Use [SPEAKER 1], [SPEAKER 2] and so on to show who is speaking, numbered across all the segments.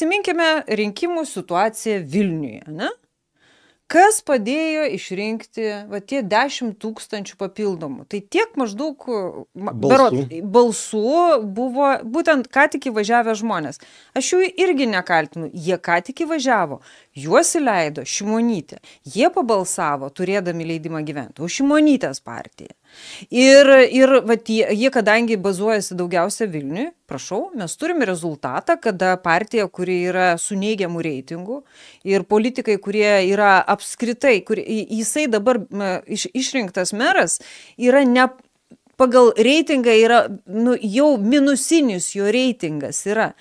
[SPEAKER 1] Prisiminkime rinkimų situaciją Vilniuje. Ne? Kas padėjo išrinkti va, tie 10 tūkstančių papildomų? Tai tiek maždaug balsų. Berot, balsų buvo būtent ką tik įvažiavę žmonės. Aš jų irgi nekaltinu. Jie ką tik įvažiavo. Juos įleido Šimonytė. Jie pabalsavo, turėdami leidimą gyventi. Už Šimonytės partiją. Ir, ir vat, jie, jie, kadangi bazuojasi daugiausia Vilniui, prašau, mes turime rezultatą, kada partija, kuri yra su neigiamu reitingu ir politikai, kurie yra apskritai, kur, jisai dabar iš, išrinktas meras, yra ne, pagal reitingą yra, nu, jau minusinis jo reitingas yra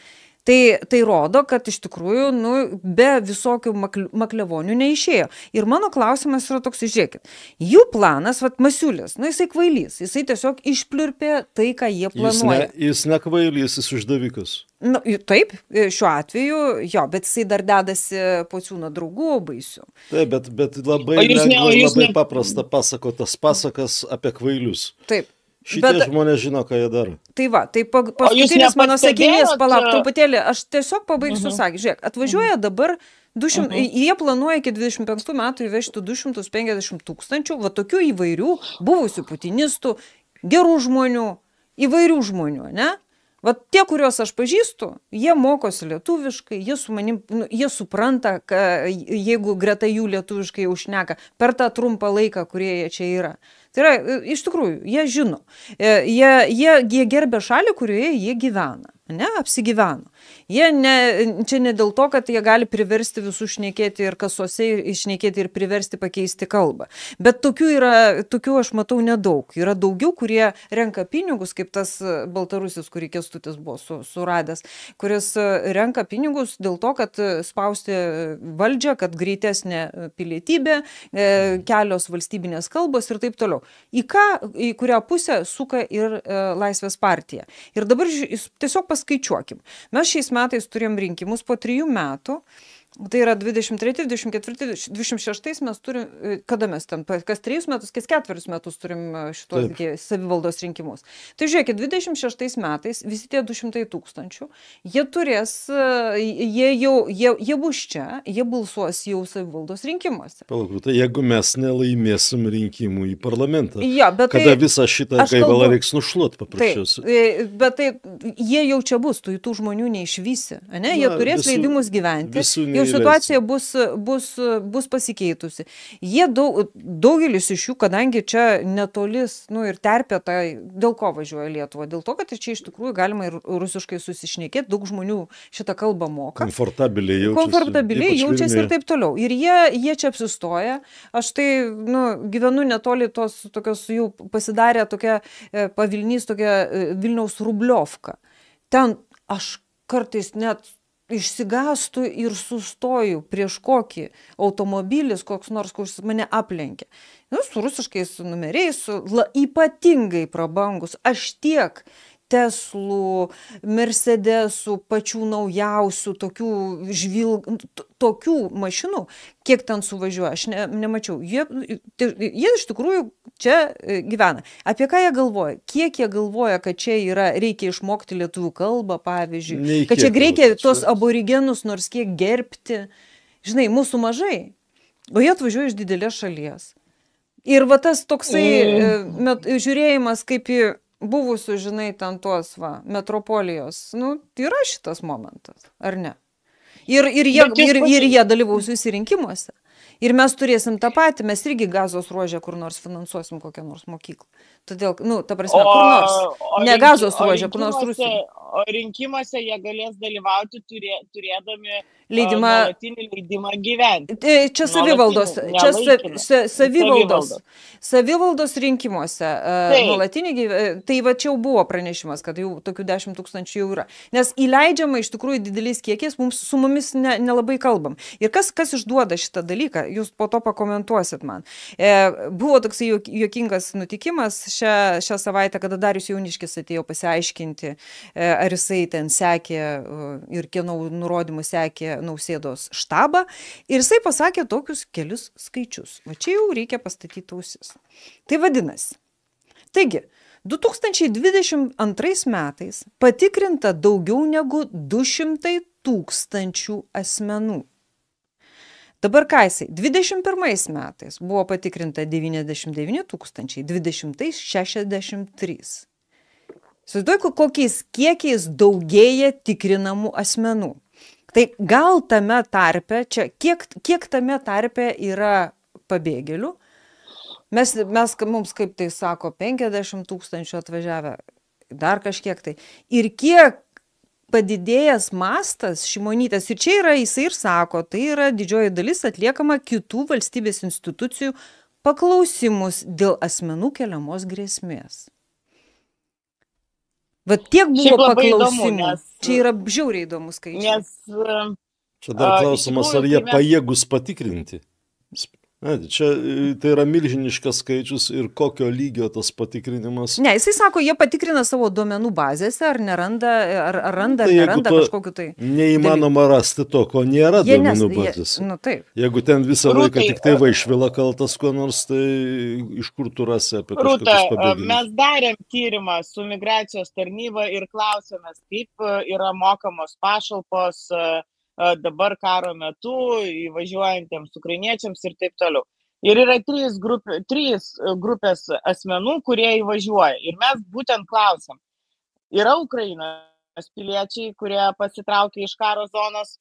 [SPEAKER 1] tai tai rodo kad iš tikrųjų nu be visokių makl maklevonių neišėjo ir mano klausimas yra toks žiūrėkit jų planas vat masiulis nu jisai kvailys jisai tiesiog išpliurpė tai ką jie planuoja jis
[SPEAKER 2] ne, jis ne kvailys jis išdavikas
[SPEAKER 1] nu taip e, šiuo atveju jo bet jisai dar dedasi pociūno draugų baisių
[SPEAKER 2] taip bet bet labai lengva labai ne... paprasta pasakot tas pasakas apie kvailius taip Šitie Bet, žmonės žino, ką jie daro. Tai va, tai
[SPEAKER 1] paskutinis mano sakinys, palauk uh, truputėlį, aš tiesiog pabaigsiu uh mhm. -huh. sakinį. Žiūrėk, atvažiuoja uh mhm. -huh. dabar 200, uh -huh. jie planuoja iki 25 metų įvežti 250 tūkstančių, va tokių įvairių buvusių putinistų, gerų žmonių, įvairių žmonių, ne? Va tie, kuriuos aš pažįstu, jie mokosi lietuviškai, jie, su manim, nu, jie supranta, ka, jeigu greta jų lietuviškai užneka per tą trumpą laiką, kurie jie čia yra. Tai yra, e, iš tikrųjų, jie žino, e, jie, jie, jie gerbė šalį, kurioje jie gyvena, ne, apsigyveno. Jie ne, čia ne dėl to, kad jie gali priversti visus šnekėti ir kasose išnekėti ir priversti pakeisti kalbą. Bet tokių, yra, tokių aš matau nedaug. Yra daugiau, kurie renka pinigus, kaip tas e, baltarusis, kurį kestutis buvo su, suradęs, kuris e, renka pinigus dėl to, kad e, spausti valdžią, kad greitesnė pilietybė, kelios valstybinės kalbos ir taip toliau. Į ką, į kurią pusę suka ir Laisvės partija. Ir dabar tiesiog paskaičiuokim. Mes šį šiais metais turėjom rinkimus po trijų metų Tai yra 23, 24, 26 mes turim, e, kada mes ten, kas trejus metus, kas ketverius metus turim e, šitos savivaldos rinkimus. Tai žiūrėkit, 26 metais visi tie 200 tūkstančių, jie turės, e, jie jau, jie, jie bus čia, jie balsuos jau savivaldos rinkimuose.
[SPEAKER 2] Palauk, tai jeigu mes nelaimėsim rinkimų į parlamentą, ja, kada tai, visą šitą gaivalą reiks nušluot paprasčiausiai.
[SPEAKER 1] Tai, bet tai jie jau čia bus, tu į tų žmonių neišvysi, ne? jie Na, turės visų, leidimus gyventi. Visų ne situacija bus, bus, bus pasikeitusi. Jie daug, daugelis iš jų, kadangi čia netolis nu, ir terpė, tai dėl ko važiuoja Lietuva? Dėl to, kad čia iš tikrųjų galima ir rusiškai susišnekėti, daug žmonių šitą kalbą moka.
[SPEAKER 2] Komfortabiliai jaučiasi. Komfortabiliai jaučiasi ir taip
[SPEAKER 1] toliau. Ir jie, jie čia apsistoja. Aš tai nu, gyvenu netoli tos tokios jau pasidarė tokia e, pavilnys, tokia e, Vilniaus rubliovka. Ten aš kartais net išsigąstu ir sustoju prieš kokį automobilis koks nors kuris mane aplenkia. Nu, su rusiškais numeriais, su la, ypatingai prabangus. Aš tiek Teslų, Mercedesų, pačių naujausių, tokių, žvilg, tokių mašinų, kiek ten suvažiuoja, aš ne, nemačiau. Jie, jie iš tikrųjų čia e, gyvena. Apie ką jie galvoja? Kiek jie galvoja, kad čia yra, reikia išmokti lietuvių kalbą, pavyzdžiui, Nei kad čia reikia tuos aborigenus nors kiek gerbti. Žinai, mūsų mažai, o jie atvažiuoja iš didelės šalies. Ir va tas toksai mm. E, met, žiūrėjimas kaip į buvusių, žinai, ten tuos va, metropolijos, nu, tai yra šitas momentas, ar ne? Ir, ir, jie, ir, ir jie dalyvaus susirinkimuose. Ir mes turėsim tą patį, mes irgi gazos ruožę kur nors finansuosim kokią nors mokyklą. Todėl, nu, ta prasme, o, kur nors. O, ne gazos ruožę, kur nors Rusijoje
[SPEAKER 3] rinkimuose jie galės dalyvauti turė, turėdami leidimą, leidimą gyventi. Tai čia savivaldos, čia sa, sa, savivaldos,
[SPEAKER 1] savivaldos rinkimuose nuolatinį gyvenimą. Tai va čia jau buvo pranešimas, kad jau tokių 10 tūkstančių jau yra. Nes įleidžiama iš tikrųjų dideliais kiekiais, mums su mumis ne, nelabai kalbam. Ir kas, kas išduoda šitą dalyką, jūs po to pakomentuosit man. E, buvo toksai juokingas nutikimas šią, šią savaitę, kada Darius Jauniškis atėjo pasiaiškinti. E, ar jisai ten sekė e, ir kieno nurodymų sekė nausėdos štabą. Ir jisai pasakė tokius kelius skaičius. Va čia jau reikia pastatyti ausis. Tai vadinasi. Taigi, 2022 metais patikrinta daugiau negu 200 tūkstančių asmenų. Dabar ką jisai? 21 metais buvo patikrinta 99 tūkstančiai, 20 63. Įsivaizduoju, kokiais kiekiais daugėja tikrinamų asmenų. Tai gal tame tarpe, čia kiek, kiek tame tarpe yra pabėgėlių? Mes, mes, mums kaip tai sako, 50 tūkstančių atvažiavę, dar kažkiek tai. Ir kiek padidėjęs mastas šimonytės, ir čia yra, jisai ir sako, tai yra didžioji dalis atliekama kitų valstybės institucijų paklausimus dėl asmenų keliamos grėsmės. Vat tiek buvo paklausimų. Įdomu, nes, Čia yra žiauriai įdomus skaičius. Nes, e, Čia dar klausimas, ar jie tai
[SPEAKER 2] pajėgus patikrinti Ne, čia e, tai yra milžiniškas skaičius ir kokio lygio tas patikrinimas.
[SPEAKER 1] Ne, jisai sako, jie patikrina savo duomenų bazėse, ar neranda, e, ar, ar randa, tai, neranda kažkokiu tai.
[SPEAKER 2] Neįmanoma dalyk. rasti to, ko nėra jie duomenų nes, bazėse.
[SPEAKER 1] Jie, nu,
[SPEAKER 3] taip.
[SPEAKER 2] Jeigu ten visą Rūtai, laiką tik tai e, vaišvila kaltas, kuo nors, tai iš kur tu rasi apie tai? Rūta, mes
[SPEAKER 3] darėm tyrimą su migracijos tarnyba ir klausėmės, kaip yra mokamos pašalpos. Uh, dabar karo metu įvažiuojantiems ukrainiečiams ir taip toliau. Ir yra trys, grupė, trys grupės asmenų, kurie įvažiuoja. Ir mes būtent klausim, yra Ukrainos piliečiai, kurie pasitraukia iš karo zonos,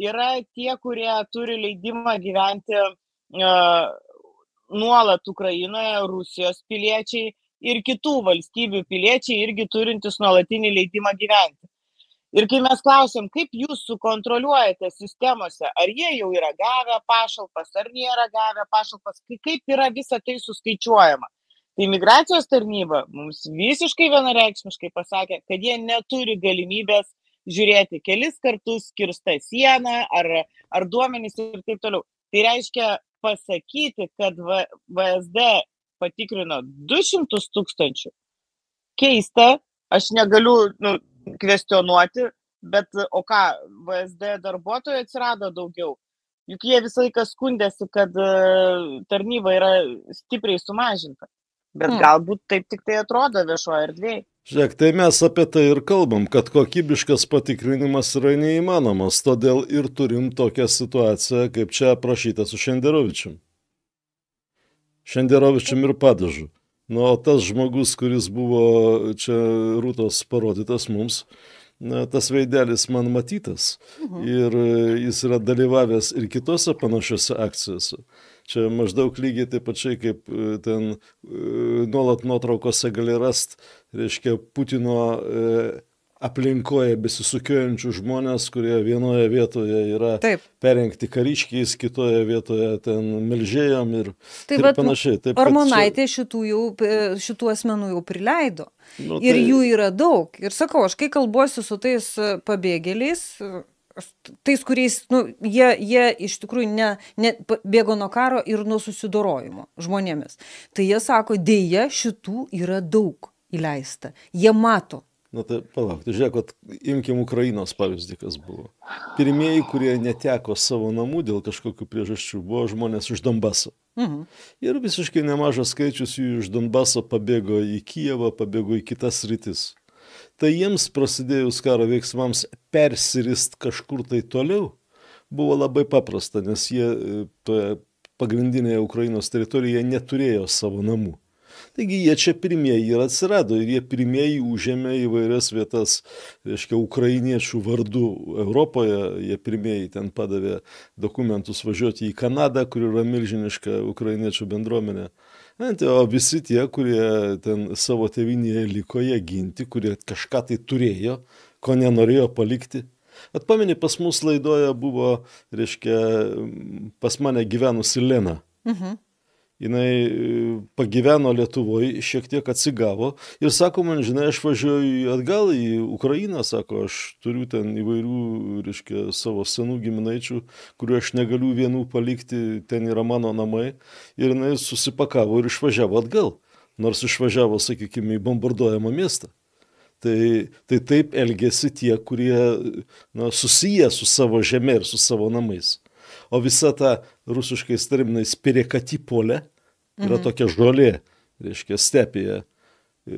[SPEAKER 3] yra tie, kurie turi leidimą gyventi nuolat Ukrainoje, Rusijos piliečiai ir kitų valstybių piliečiai irgi turintys nuolatinį leidimą gyventi ir kai mes klausėm kaip jūs sukontroliuojate sistemose ar jie jau yra gavę pašalpas ar nėra gavę pašalpas kai kaip yra visa tai suskaičiuojama tai migracijos tarnyba mums visiškai vienareikšmiškai pasakė kad jie neturi galimybės žiūrėti kelis kartus kirsta siena ar ar duomenys ir taip toliau tai reiškia pasakyti kad v vsd patikrino du šimtus tūkstančių keista aš negaliu nu kvestionuoti, bet o ką, VSD darbuotojų atsirado daugiau. Juk jie visą laiką skundėsi, kad e, tarnyba yra stipriai sumažinta.
[SPEAKER 2] Bet hmm. galbūt
[SPEAKER 3] taip tik tai atrodo viešoje erdvėje.
[SPEAKER 2] Žiūrėk, tai mes apie tai ir kalbam, kad kokybiškas patikrinimas yra neįmanomas, todėl ir turim tokią situaciją, kaip čia aprašyta su Šenderovičium. Šenderovičium ir padažu. Na, o tas žmogus, kuris buvo čia rūtos parodytas mums, na, tas veidelis man matytas mhm. ir e, jis yra dalyvavęs ir kitose panašiose akcijose. Čia maždaug lygiai taip pačiai, kaip e, ten e, nuolat nuotraukose gali rasti, reiškia, Putino aplinkoje besisukiojančių žmonės, kurie vienoje vietoje yra taip. perengti kariškiais, kitoje vietoje ten melžėjom ir taip, taip panašiai. Taip, Armonaitė
[SPEAKER 1] čia... šitų, jau, e, šitų asmenų jau prileido.
[SPEAKER 2] Nu, ir tai... jų
[SPEAKER 1] yra daug. Ir sakau, aš kai kalbuosiu su tais e, pabėgėliais, e, tais, kuriais nu, jie, jie iš tikrųjų ne, ne, bėgo nuo karo ir nuo susidorojimo žmonėmis. Tai jie sako, dėja šitų yra daug įleista. Jie mato,
[SPEAKER 2] Na tai palauk, tai žiūrėk, at, imkim Ukrainos pavyzdį, kas buvo. Pirmieji, kurie neteko savo namų dėl kažkokių priežasčių, buvo žmonės iš Donbaso. Mhm. Ir visiškai nemažas skaičius jų iš Donbaso pabėgo į Kijevą, pabėgo į kitas rytis. Tai jiems prasidėjus karo veiksmams persirist kažkur tai toliau buvo labai paprasta, nes jie e, toje pagrindinėje Ukrainos teritorijoje neturėjo savo namų. Taigi jie čia pirmieji ir atsirado ir jie pirmieji užėmė įvairias vietas, reiškia, ukrainiečių vardu Europoje, jie pirmieji ten padavė dokumentus važiuoti į Kanadą, kur yra milžiniška ukrainiečių bendruomenė. Tai o visi tie, kurie ten savo tevinėje liko ją ginti, kurie kažką tai turėjo, ko nenorėjo palikti. Atpamenė, pas mus laidoje buvo, reiškia, pas mane gyvenusi Lena. Mhm jinai e, pagyveno Lietuvoje, šiek tiek atsigavo ir sako man, žinai, aš važiuoju atgal į Ukrainą, sako, aš turiu ten įvairių, reiškia, savo senų giminaičių, kurių aš negaliu vienų palikti, ten yra mano namai ir jinai susipakavo ir išvažiavo atgal, nors išvažiavo, sakykime, į bombarduojamą miestą. Tai, tai taip elgesi tie, kurie na, susiję su savo žemė ir su savo namais o visa ta rusiškais terminais pirikatipolė yra mhm. tokia žolė, reiškia stepėje.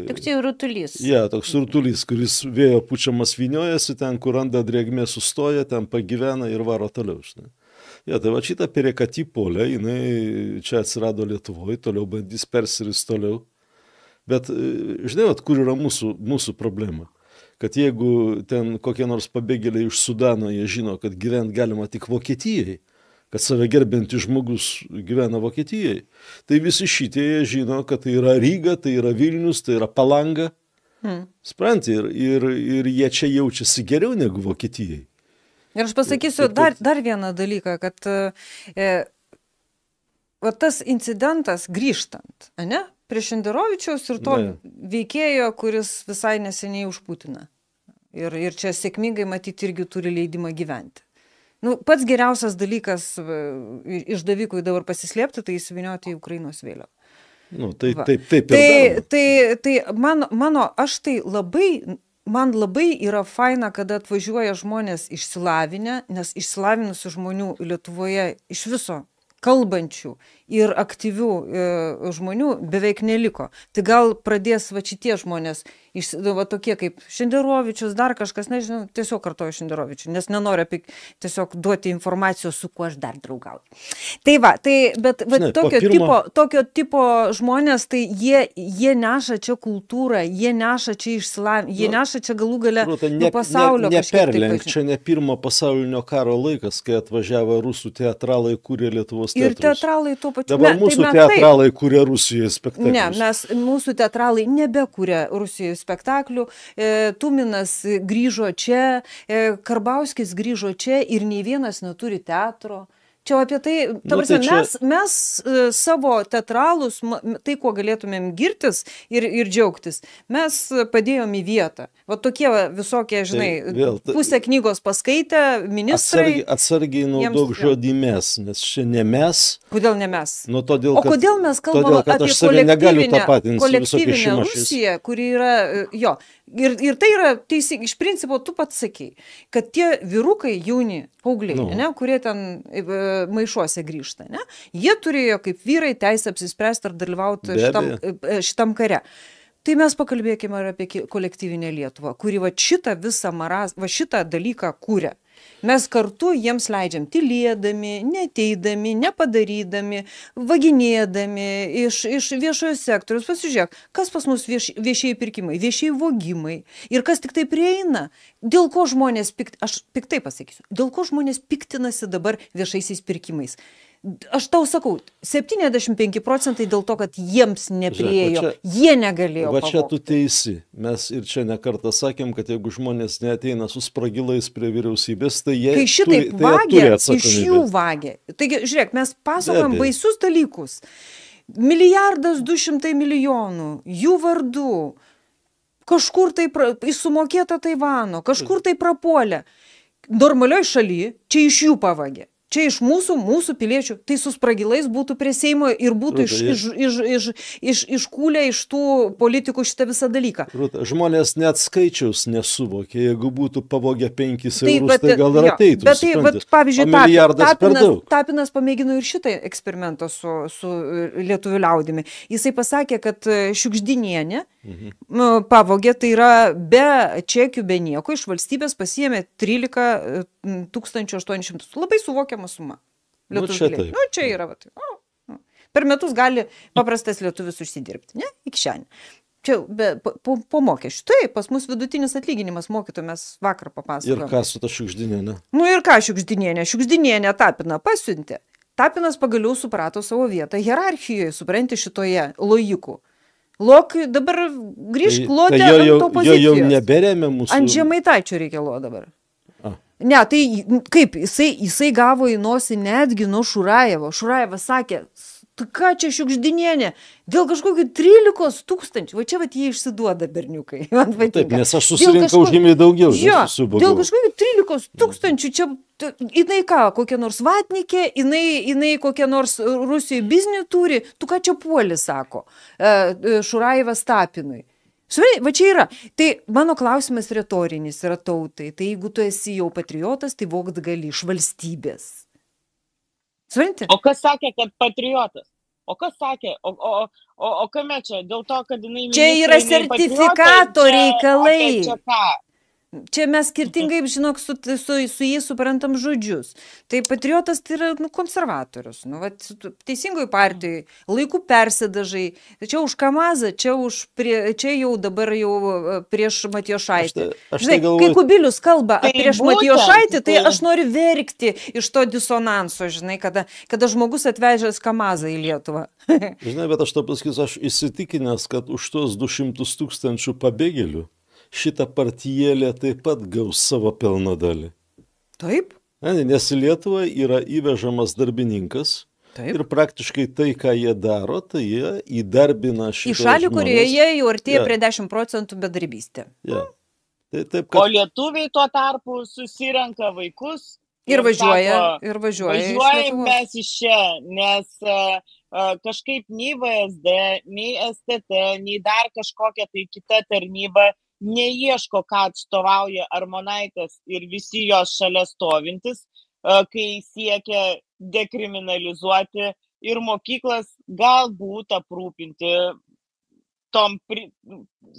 [SPEAKER 2] Toks jau rutulys. Ja, toks rutulys, kuris vėjo pučiamas vyniojasi, ten, kur randa drėgmė sustoja, ten pagyvena ir varo toliau. Žinai. Ja, tai va šitą pirikatį polę, jinai čia atsirado Lietuvoje, toliau bandys persiris toliau. Bet e, žinai, vat, kur yra mūsų, mūsų problema? Kad jeigu ten kokie nors pabėgėliai iš Sudano, jie žino, kad gyventi galima tik Vokietijai, kad save gerbinti žmogus gyvena Vokietijai. Tai visi šitie žino, kad tai yra Ryga, tai yra Vilnius, tai yra Palanga. Hmm. Sprant, ir, ir, ir jie čia jaučiasi geriau negu Vokietijai.
[SPEAKER 1] Ir aš pasakysiu ir, dar, dar vieną dalyką, kad e, va, tas incidentas grįžtant, ne, prie Šenderovičiaus ir to ne. veikėjo, kuris visai neseniai užputina. Ir, ir čia sėkmingai matyti irgi turi leidimą gyventi nu pats geriausias dalykas e, išdavikui dabar pasislėpti, tai įsivinioti į Ukrainos vėliavą.
[SPEAKER 2] Nu, tai Va. taip, taip. Tai,
[SPEAKER 1] tai, tai man, mano, aš tai labai, man labai yra faina, kada atvažiuoja žmonės išsilavinę, nes išsilavinusių žmonių Lietuvoje iš viso kalbančių ir aktyvių e, žmonių beveik neliko. Tai gal pradės va šitie žmonės, iš, nu, va tokie kaip Šenderovičius, dar kažkas, nežinau, tiesiog kartoju Šenderovičių, nes nenoriu apie tiesiog duoti informacijos, su kuo aš dar draugauju. Tai va, tai bet va, Žinai, tokio, pirmo... tipo, tokio tipo žmonės, tai jie, jie neša čia kultūrą, jie neša čia išsilavinimą, jie nu, neša čia galų galę nu, tai ne, nu, pasaulio. Ne, ne, neperlenk,
[SPEAKER 2] tai čia ne pirmo pasaulinio karo laikas, kai atvažiavo rusų teatralai, kūrė Lietuvos teatrus. Ir
[SPEAKER 1] teatralai tuo pačiu pačių. Dabar ne, tai mūsų tai teatralai
[SPEAKER 2] taip. kuria Rusijoje spektaklius. Ne,
[SPEAKER 1] mes, mūsų teatralai nebekuria Rusijoje spektaklių. E, Tuminas grįžo čia, e, Karbauskis grįžo čia ir nei vienas neturi teatro. Čia apie tai, ta nu, prasme, nu, tai čia... mes, mes e, savo teatralus, tai kuo galėtumėm girtis ir, ir džiaugtis, mes padėjom į vietą. Va tokie visokie, tai žinai, tai vėl, ta... pusę knygos paskaitę, ministrai.
[SPEAKER 2] Atsargiai, atsargiai naudok jiems... žodį mes, nes čia ne mes. Kodėl ne mes? Nu, todėl, kad, o kodėl mes kalbame todėl, apie kolektyvinę, kolektyvinę Rusiją,
[SPEAKER 1] kuri yra, e, jo, Ir, ir tai yra teisingai, iš principo tu pats sakei, kad tie vyrukai jauni, paaugliai, nu. ne, kurie ten e, maišuose grįžta, ne? Jie turėjo kaip vyrai teisę apsispręsti ar dalyvauti šitam, e, e, šitam kare. Tai mes pakalbėkime ir apie kolektyvinę Lietuvą, kuri va šitą visą maras, va šitą dalyką kūrė. Mhm. Mes kartu jiems leidžiam tylėdami, neteidami, nepadarydami, vaginėdami iš, iš viešojo sektoriaus. Pasižiūrėk, kas pas mus vieš, viešieji pirkimai, viešieji vogimai ir kas tik tai prieina. Dėl ko žmonės, pikt, aš piktai pasakysiu, dėl ko žmonės piktinasi dabar viešaisiais pirkimais. Aš tau sakau, 75 procentai dėl to, kad jiems nepriejo, Žiūrėk, čia, jie negalėjo. Va čia pavokti.
[SPEAKER 2] tu teisi. Mes ir čia nekartą sakėm, kad jeigu žmonės neteina su spragilais prie vyriausybės, tai jie... Kai šitaip tai turi, vagė, tai iš jų
[SPEAKER 1] vagė. Taigi, žiūrėk, mes pasakojam baisius dalykus. Milijardas du šimtai milijonų, jų vardų, kažkur tai pra, sumokėta Taivano, kažkur tai prapuolė. Normalioj šalyje čia iš jų pavagė. Čia iš mūsų, mūsų piliečių, tai su spragilais būtų prie Seimo ir būtų Rūta, iš, iš, iš, iš, iškūlę
[SPEAKER 2] iš tų politikų šitą visą dalyką. Rūta, žmonės net skaičius nesuvokė, jeigu būtų pavogę penkis tai, eurus, bet, tai gal ir ateitų. Bet tai, bet, pavyzdžiui, tapinas, tapinas,
[SPEAKER 1] tapinas pamėgino ir šitą eksperimentą su, su e, lietuvių liaudimi. Jisai pasakė, kad e, šiukšdinienė, ne? Mhm. Pavogė, tai yra be čekių, be nieko, iš valstybės pasiėmė 13 800. E, Labai suvokiama suma.
[SPEAKER 2] Nu, Lietuvių. Nu, čia, nu,
[SPEAKER 1] čia yra. Vat, tai, o, o. Per metus gali paprastas lietuvis užsidirbti, ne? Iki šiandien. Čia be, po, po mokesčių. Taip, pas mus vidutinis atlyginimas mokytumės vakar papasakojom. Ir ką su
[SPEAKER 2] ta šiukšdinienė?
[SPEAKER 1] Nu ir ką šiukšdinienė? Šiukšdinienė tapina pasiuntė. Tapinas pagaliau suprato savo vietą hierarchijoje, supranti šitoje lojikų. Lok dabar grįžk lodė tai, tai jo, ant to pozicijos. Jo jau
[SPEAKER 2] neberemė mūsų. Ant
[SPEAKER 1] žemaitaičio reikia lo dabar. A. Ne, tai kaip, jisai, jisai gavo į nosį netgi nuo Šurajevo. Šurajevas sakė, tai ką čia šiukšdinienė, dėl kažkokių 13 tūkstančių, va čia va jie išsiduoda berniukai, man patinka. Taip, nes aš susirinkau kažko... žymiai daugiau. Jo, dėl kažkokių 13 tūkstančių čia jinai ką, kokia nors vatnikė, jinai, jinai kokia nors Rusijoje biznį turi, tu ką čia puoli, sako e, e, Šuraivas Tapinui. Suprantate, va čia yra. Tai mano klausimas retorinis yra tautai. Tai jeigu tu esi jau patriotas, tai vokt gali iš valstybės. Suprantate? O kas sakė, kad patriotas?
[SPEAKER 3] O kas sakė, o, o, o, o kame čia, dėl to, kad jinai... Čia yra sertifikato čia, reikalai. Čia ką?
[SPEAKER 1] Čia mes skirtingai, žinok, su, su, su jais suprantam žodžius. Tai patriotas tai yra nu, konservatorius. Nu, vat, teisingoj partijai laiku persidažai. Čia už Kamazą, čia, už prie, čia jau dabar jau e, prieš Matijošaitį. Aš, ta, aš tai Žinai, tai galvoju, kai Kubilius kalba tai prieš būtent, Matijošaitį, tai, tai aš noriu verkti iš to disonanso, žinai, kada, kada žmogus atvežęs Kamazą į Lietuvą.
[SPEAKER 2] Žinai, bet aš to pasakysiu, aš įsitikinęs, kad už tuos 200 tūkstančių pabėgėlių šita partijėlė taip pat gaus savo pelno dalį. Taip. Nes į Lietuvą yra įvežamas darbininkas, Taip. Ir praktiškai tai, ką jie daro, tai jie įdarbina šį. Į šalį, žmonės. kurioje jie jau artėja ja. prie
[SPEAKER 1] 10 procentų bedarbystė.
[SPEAKER 2] Ja. Tai, taip, kad... O lietuviai
[SPEAKER 3] tuo tarpu susirenka vaikus.
[SPEAKER 2] Ir, ir važiuoja. Sako, ir važiuoja. Važiuojam
[SPEAKER 3] mes iš čia, nes uh, kažkaip nei VSD, nei STT, nei dar kažkokia tai kita tarnyba neieško, ką atstovauja Armonaitas ir visi jos šalia stovintis, e, kai siekia dekriminalizuoti ir mokyklas galbūt aprūpinti tom,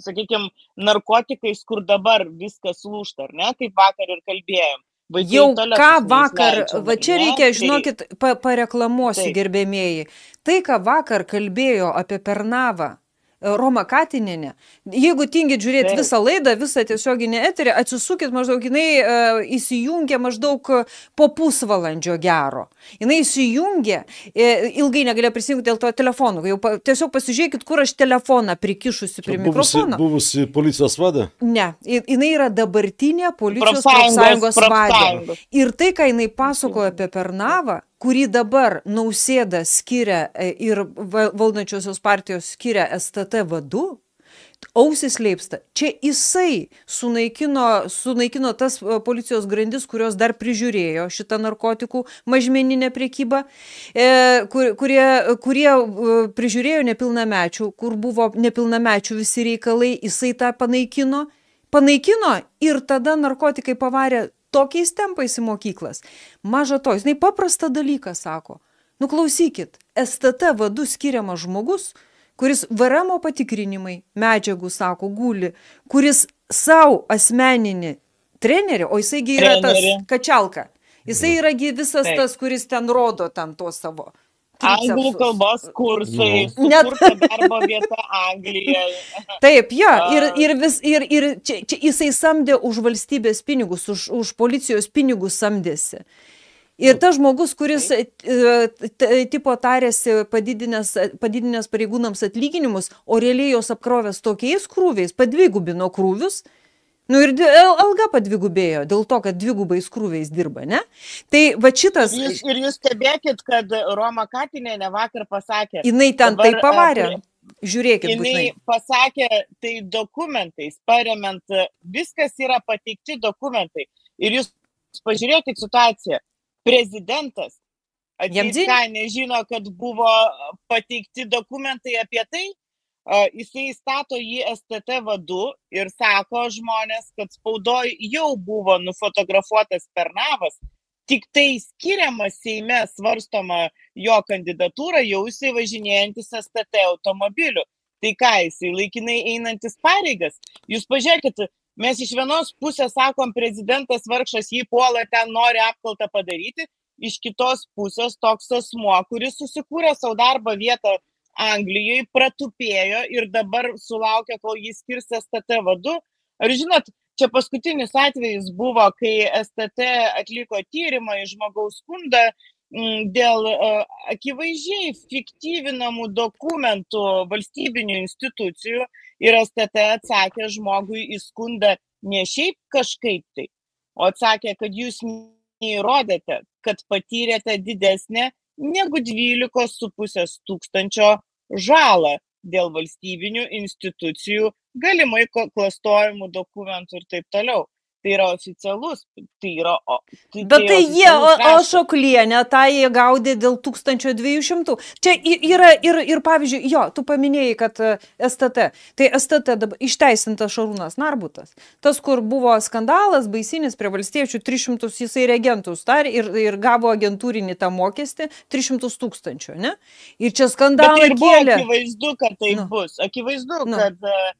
[SPEAKER 3] sakykime, narkotikais, kur dabar viskas lūšta, ar ne, kaip vakar ir kalbėjom. Vaikai jau ką vakar, leidžiam, va čia reikia, ne? Tai žinokit,
[SPEAKER 1] pa, pareklamuosiu taip. gerbėmėjai. Tai, ką vakar kalbėjo apie Pernavą, Roma Katinienė. Jeigu tingit žiūrėti visą laidą, visą tiesioginį eterį, atsisukit maždaug, jinai e, įsijungia maždaug po pusvalandžio gero. Jinai įsijungia, e, ilgai negalėjo prisijungti dėl to telefonų. Jau pa, tiesiog pasižiūrėkit, kur aš telefoną prikišusi prie mikrofono.
[SPEAKER 2] Buvusi, buvusi policijos vadė?
[SPEAKER 1] Ne, jinai yra dabartinė policijos profsąjungos vadė. Ir tai, ką jinai pasakojo apie Pernavą, kurį dabar nausėda skiria e, ir valdančiosios partijos skiria STT vadu, ausis leipsta. Čia jisai sunaikino, sunaikino tas e, policijos grandis, kurios dar prižiūrėjo šitą narkotikų mažmeninę priekybą, e, kur, kurie, kurie e, prižiūrėjo nepilnamečių, kur buvo nepilnamečių visi reikalai, jisai tą panaikino. Panaikino ir tada narkotikai pavarė tokiais tempais į mokyklas. Maža to, jis paprastą dalyką sako. Nuklausykit, STT vadu skiriamas žmogus, kuris varamo patikrinimai medžiagų, sako, guli, kuris savo asmeninį trenerį, o jisaigi yra Trenerį. tas kačialka, jisai mhm. yragi visas Taip. tas, kuris ten rodo ten to savo Anglų
[SPEAKER 3] kalbos kursai. Net darbo vieta Anglijoje.
[SPEAKER 1] Taip, jo. Ir, ir, vis, ir, ir čia, čia jisai samdė už valstybės pinigus, už, už policijos pinigus samdėsi. Ir nu, tas žmogus, kuris e, e, tipo tarėsi padidinęs, padidinęs pareigūnams atlyginimus, o realiai jos apkrovęs tokiais krūviais, padvigubino krūvius, mhm Nu ir alga padvigubėjo dėl to, kad dvigubai skrūviais dirba, ne? Tai va šitas. Jūs,
[SPEAKER 3] ir jūs stebėkit, kad Roma Katinė ne vakar pasakė. Jinai ten dabar, tai e, pavarė.
[SPEAKER 1] Žiūrėkit. Jinai
[SPEAKER 3] pasakė, tai dokumentais, paremant, e, viskas yra pateikti dokumentai. Ir jūs pažiūrėkit situaciją. Prezidentas Jam ką nežino, kad buvo pateikti dokumentai apie tai, jisai stato jį STT vadu ir sako žmonės, kad spaudoje jau buvo nufotografuotas Pernavas, tik tai skiriama Seime svarstoma jo kandidatūra, jau jisai važinėjantis STT automobiliu. Tai ką jisai laikinai einantis pareigas? Jūs pažiūrėkit, mes iš vienos pusės sakom, prezidentas vargšas jį puola, ten nori apkaltą padaryti, iš kitos pusės toks asmuo, kuris susikūrė savo darbo vietą anglijoj pratupėjo ir dabar sulaukia kol jis skirs stt vadu ar žinot čia paskutinis atvejis buvo kai stt atliko tyrimą į žmogaus skundą mm, dėl e, akivaizdžiai fiktyvinamų dokumentų valstybinių institucijų ir stt atsakė žmogui į skundą ne šiaip kažkaip tai o atsakė kad jūs neįrodėte kad patyrėte didesnę negu dvylikos su pusės tūkstančio žalą dėl valstybinių institucijų galimai klastojamų dokumentų ir taip toliau tai yra oficialus, tai yra... O, tai, Bet tai, tai jie, o, o
[SPEAKER 1] šoklienė, tą jie gaudė dėl 1200. Čia yra ir, ir, pavyzdžiui, jo, tu paminėjai, kad e, STT, tai STT dabar išteisintas Šarūnas Narbutas, tas, kur buvo skandalas, baisinis prie valstiečių, 300 jisai reagentų star ir, ir gavo agentūrinį tą mokestį,
[SPEAKER 3] 300 tūkstančių, ne? Ir čia tai skandalas. Ir buvo kėlė. akivaizdu, kad tai nu. bus, akivaizdu, nu. kad... Uh,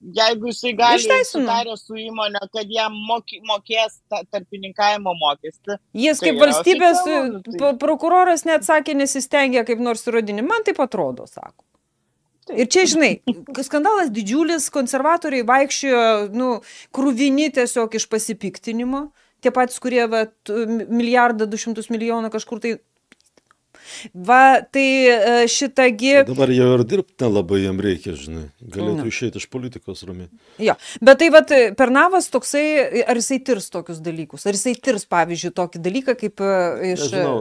[SPEAKER 3] jeigu jisai gali sutarę su įmonė, kad jam moky, mokės tarpininkavimo mokestį. Jis tai kaip valstybės tai...
[SPEAKER 1] prokuroras net sakė, nesistengia kaip nors įrodinį. Man taip atrodo, sako. Taip. Ir čia, žinai, skandalas didžiulis, konservatoriai vaikščiojo, nu, krūvini tiesiog iš pasipiktinimo. Tie patys, kurie vat, milijardą, du šimtus milijonų kažkur tai Va, tai e, šitagi.
[SPEAKER 2] Dabar jau ir dirbti nelabai jam reikia, žinai. Galėtų nu. išeiti iš politikos ramiai.
[SPEAKER 1] Jo, bet tai vat, Pernavas toksai, ar jisai tirs tokius dalykus? Ar jisai tirs, pavyzdžiui, tokį dalyką kaip e, iš... Nežinau,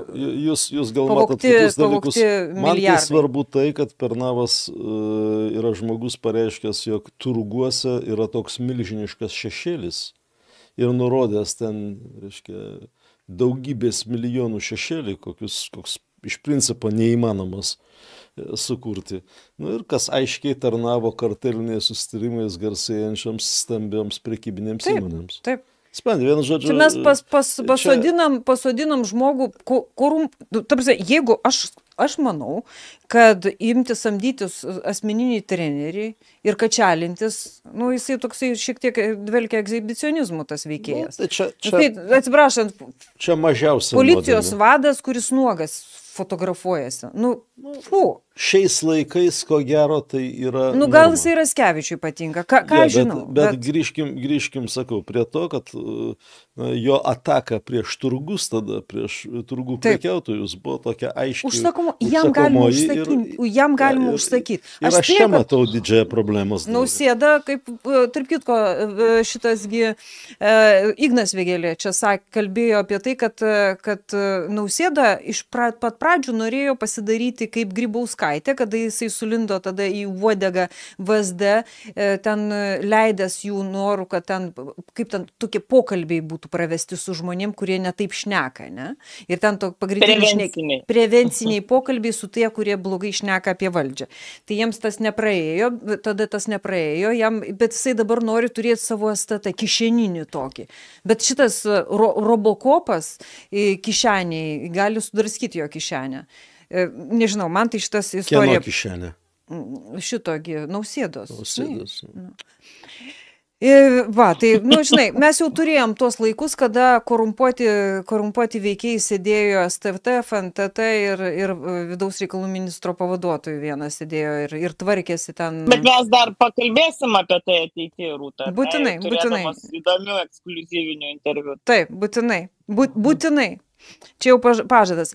[SPEAKER 2] jūs, jūs gal pavokti, matot kitus dalykus. Man tai svarbu tai, kad Pernavas e, yra žmogus pareiškęs, jog turguose yra toks milžiniškas šešėlis ir nurodęs ten, reiškia, daugybės milijonų šešėlį, kokius, koks iš principo neįmanomas e, sukurti. Nu ir kas aiškiai tarnavo karteliniais sustarimais garsėjančiams stambioms prekybinėms taip, įmonėms. Taip. Spendė, vienu žodžiu. Čia mes pas, pas, e, pasodinam,
[SPEAKER 1] čia... pasodinam žmogų, korum, nu, tarsi, jeigu aš, aš manau, kad imti samdytis asmeninį trenerį ir kačialintis, nu, jisai toksai šiek tiek dvelkia egzibicionizmu tas veikėjas. Nu, tai čia, tai, čia, tai, atsiprašant,
[SPEAKER 2] čia mažiausias. Policijos modelį.
[SPEAKER 1] vadas, kuris nuogas fotografuojasi. Nu, fu. Nu,
[SPEAKER 2] šiais laikais, ko gero, tai yra. Nu, gal jisai
[SPEAKER 1] Raskevičiui patinka, ką, ką ja, bet, žinau. Bet, bet...
[SPEAKER 2] Grįžkim, grįžkim, sakau, prie to, kad na, jo ataka prieš turgus, tada prieš turgų prekiautojus buvo tokia aiškiai. Užsakomo, jam galima užsakyti.
[SPEAKER 1] Jam galima ja, užsakyti. Aš, aš čia matau
[SPEAKER 2] didžiąją problemą.
[SPEAKER 1] Nausėda, kaip, e, tarp kitko, e, šitasgi e, Ignas Vėgelė čia sakė, kalbėjo apie tai, kad, e, kad Nausėda iš pat pradžių pradžių norėjo pasidaryti kaip Grybauskaitė, kada jisai sulindo tada į uodegą VSD, e, ten e, leidęs jų norų, kad ten, kaip ten tokie pokalbiai būtų pravesti su žmonėm, kurie netaip šneka, ne? Ir ten to pagrindiniai prevenciniai. prevenciniai pokalbiai su tie, kurie blogai šneka apie valdžią. Tai jiems tas nepraėjo, tada tas nepraėjo, jam, bet jisai dabar nori turėti savo estatą kišeninį tokį. Bet šitas e, ro robokopas kišeniai gali sudarskyti jo kišenį kišenę. E, nežinau, man tai šitas istorija. Kieno kišenė? Mm, šitogi, nausėdos. Nausėdos. Na. Nu. Ir e, va, tai, nu, žinai, mes jau turėjom tuos laikus, kada korumpuoti, korumpuoti veikiai sėdėjo STFT, FNTT ir, ir e, vidaus reikalų ministro pavaduotojų vienas sėdėjo ir, ir tvarkėsi ten. Bet
[SPEAKER 3] mes dar pakalbėsim apie tai ateityje, Rūta. Būtinai, tai, būtinai. Įdomių ekskluzyvinių interviu.
[SPEAKER 1] Taip, būtinai. Būtinai. Čia jau pažadas.